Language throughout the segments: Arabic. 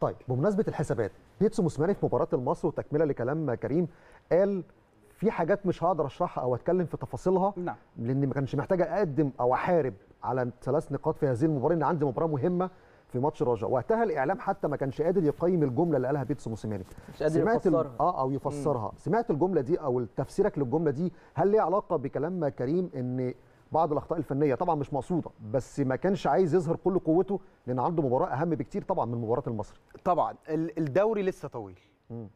طيب بمناسبه الحسابات بيتسو موسيماني في مباراه المصر وتكمله لكلام كريم قال في حاجات مش هقدر اشرحها او اتكلم في تفاصيلها نعم لان ما كانش محتاج اقدم او احارب على ثلاث نقاط في هذه المباراه ان عندي مباراه مهمه في ماتش رجاء وقتها الاعلام حتى ما كانش قادر يقيم الجمله اللي قالها بيتسو موسيماني مش قادر سمعت يفسرها اه او يفسرها مم. سمعت الجمله دي او تفسيرك للجمله دي هل ليها علاقه بكلام كريم ان بعض الاخطاء الفنيه طبعا مش مقصوده بس ما كانش عايز يظهر كل قوته لان عنده مباراه اهم بكتير طبعا من مباراه المصري طبعا الدوري لسه طويل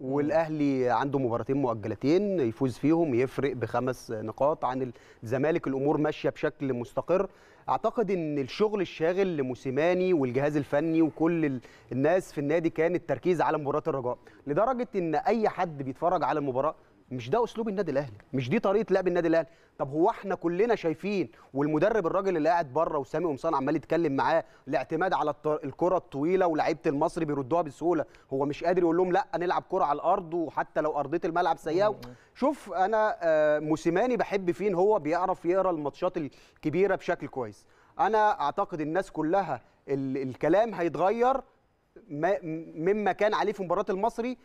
والاهلي عنده مباراتين مؤجلتين يفوز فيهم يفرق بخمس نقاط عن الزمالك الامور ماشيه بشكل مستقر اعتقد ان الشغل الشاغل لموسيماني والجهاز الفني وكل الناس في النادي كان التركيز على مباراه الرجاء لدرجه ان اي حد بيتفرج على المباراه مش ده اسلوب النادي الاهلي مش دي طريقه لعب النادي الاهلي طب هو احنا كلنا شايفين والمدرب الراجل اللي قاعد بره وسامي قمصان عمال يتكلم معاه الاعتماد على الكره الطويله ولاعيبه المصري بيردوها بسهوله هو مش قادر يقول لهم لا نلعب كره على الارض وحتى لو ارضيه الملعب سيئه شوف انا آه، موسيماني بحب فين هو بيعرف يقرا الماتشات الكبيره بشكل كويس انا اعتقد الناس كلها الكلام هيتغير مما كان عليه في مباراه المصري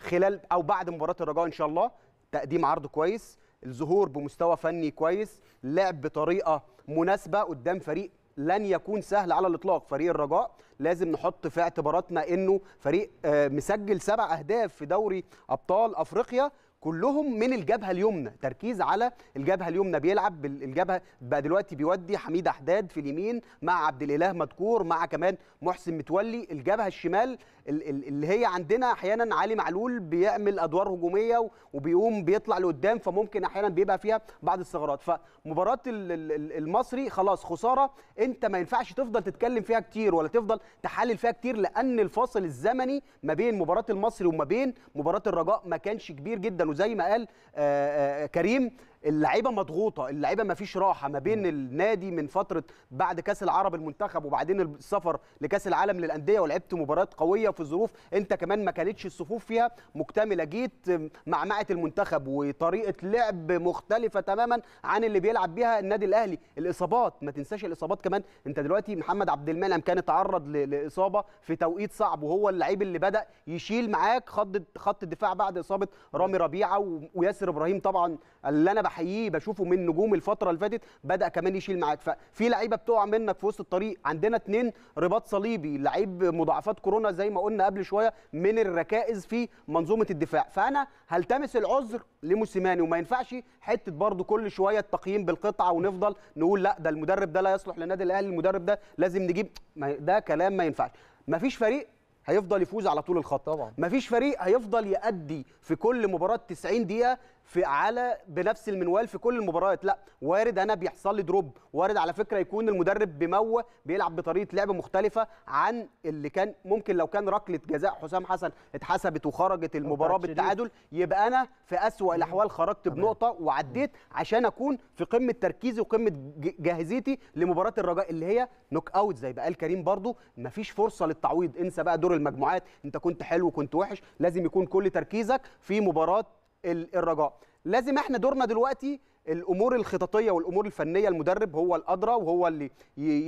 خلال او بعد مباراه الرجاء ان شاء الله تقديم عرض كويس الظهور بمستوى فني كويس لعب بطريقه مناسبه قدام فريق لن يكون سهل على الاطلاق فريق الرجاء لازم نحط في اعتباراتنا انه فريق آه، مسجل سبع اهداف في دوري ابطال افريقيا كلهم من الجبهه اليمنى تركيز على الجبهه اليمنى بيلعب بالجبهه بقى دلوقتي بيودي حميد احداد في اليمين مع عبد الاله مدكور مع كمان محسن متولي الجبهه الشمال اللي هي عندنا احيانا علي معلول بيعمل ادوار هجوميه وبيقوم بيطلع لقدام فممكن احيانا بيبقى فيها بعض الثغرات فمباراه المصري خلاص خساره انت ما ينفعش تفضل تتكلم فيها كتير ولا تفضل تحلل فيها كتير لان الفاصل الزمني ما بين مباراه المصري وما بين مباراه الرجاء ما كانش كبير جدا وزي ما قال آه، آه، آه، كريم اللعيبه مضغوطه اللعيبه ما فيش راحه ما بين النادي من فتره بعد كاس العرب المنتخب وبعدين السفر لكاس العالم للانديه ولعبت مباريات قويه في ظروف انت كمان ما كانتش الصفوف فيها مكتمله جيت معمعه المنتخب وطريقه لعب مختلفه تماما عن اللي بيلعب بيها النادي الاهلي الاصابات ما تنساش الاصابات كمان انت دلوقتي محمد عبد المنعم كان اتعرض لاصابه في توقيت صعب وهو اللعيب اللي بدا يشيل معاك خط خط الدفاع بعد اصابه رامي ربيعه وياسر ابراهيم طبعا اللي انا بحييه بشوفه من نجوم الفتره اللي فاتت بدا كمان يشيل معاك ففي لعيبه بتقع منك في وسط الطريق عندنا اتنين رباط صليبي لعيب مضاعفات كورونا زي ما قلنا قبل شويه من الركائز في منظومه الدفاع فانا هلتمس العذر لموسيماني وما ينفعش حته برضو كل شويه التقييم بالقطعه ونفضل نقول لا ده المدرب ده لا يصلح للنادي الاهلي المدرب ده لازم نجيب ده كلام ما ينفعش مفيش فريق هيفضل يفوز على طول الخط طبعا مفيش فريق هيفضل يأدي في كل مباراه 90 دقيقه في على بنفس المنوال في كل المباريات لا وارد انا بيحصل لي دروب وارد على فكره يكون المدرب بموه بيلعب بطريقه لعب مختلفه عن اللي كان ممكن لو كان ركله جزاء حسام حسن اتحسبت وخرجت المباراه بالتعادل يبقى انا في اسوا الاحوال خرجت بنقطه وعديت عشان اكون في قمه تركيزي وقمه جاهزيتي لمباراه الرجاء اللي هي نوك اوت زي بقى كريم برضو مفيش فرصه للتعويض انسى بقى دور المجموعات انت كنت حلو كنت وحش لازم يكون كل تركيزك في مباراه الرجاء لازم احنا دورنا دلوقتي الامور الخططيه والامور الفنيه المدرب هو الادرى وهو اللي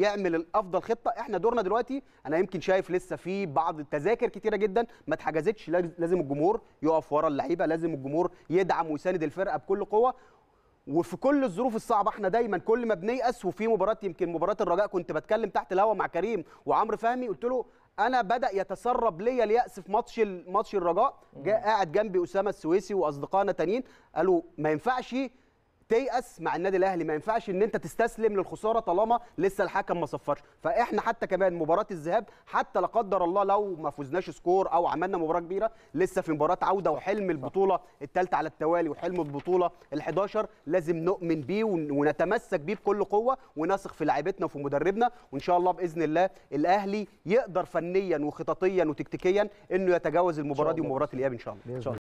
يعمل الافضل خطه احنا دورنا دلوقتي انا يمكن شايف لسه في بعض التذاكر كتيره جدا ما اتحجزتش لازم الجمهور يقف ورا اللعيبه لازم الجمهور يدعم ويساند الفرقه بكل قوه وفي كل الظروف الصعبه احنا دايما كل ما بنيأس وفي مباراه يمكن مباراه الرجاء كنت بتكلم تحت الهوا مع كريم وعمرو فهمي قلت له انا بدا يتسرب ليا الياس في ماتش ماتش الرجاء قاعد جنبي اسامه السويسي واصدقائنا تانيين قالوا ما ينفعش تيأس مع النادي الاهلي ما ينفعش ان انت تستسلم للخساره طالما لسه الحكم ما صفرش فاحنا حتى كمان مباراه الذهاب حتى لا قدر الله لو ما فزناش سكور او عملنا مباراه كبيره لسه في مباراه عوده وحلم البطوله الثالثه على التوالي وحلم البطوله ال11 لازم نؤمن بيه ونتمسك بيه بكل قوه ونثق في لاعيبتنا وفي مدربنا وان شاء الله باذن الله الاهلي يقدر فنيا وخططيا وتكتيكيا انه يتجاوز المباراه دي ومباراه الاياب ان شاء الله, إن شاء الله.